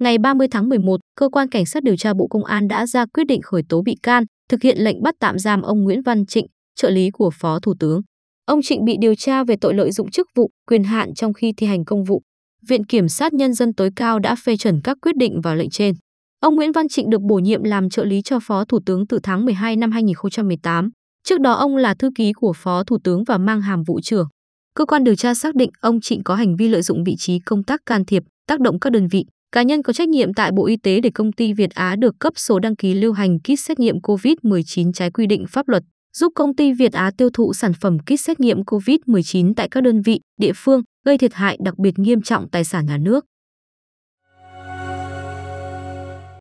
ngày 30 tháng 11, cơ quan cảnh sát điều tra Bộ Công an đã ra quyết định khởi tố bị can, thực hiện lệnh bắt tạm giam ông Nguyễn Văn Trịnh, trợ lý của Phó Thủ tướng. Ông Trịnh bị điều tra về tội lợi dụng chức vụ, quyền hạn trong khi thi hành công vụ. Viện Kiểm sát Nhân dân tối cao đã phê chuẩn các quyết định và lệnh trên. Ông Nguyễn Văn Trịnh được bổ nhiệm làm trợ lý cho Phó Thủ tướng từ tháng 12 năm 2018. Trước đó ông là thư ký của Phó Thủ tướng và mang hàm vụ trưởng. Cơ quan điều tra xác định ông Trịnh có hành vi lợi dụng vị trí công tác can thiệp, tác động các đơn vị, Cá nhân có trách nhiệm tại Bộ Y tế để công ty Việt Á được cấp số đăng ký lưu hành kit xét nghiệm COVID-19 trái quy định pháp luật, giúp công ty Việt Á tiêu thụ sản phẩm kit xét nghiệm COVID-19 tại các đơn vị, địa phương, gây thiệt hại đặc biệt nghiêm trọng tài sản nhà nước.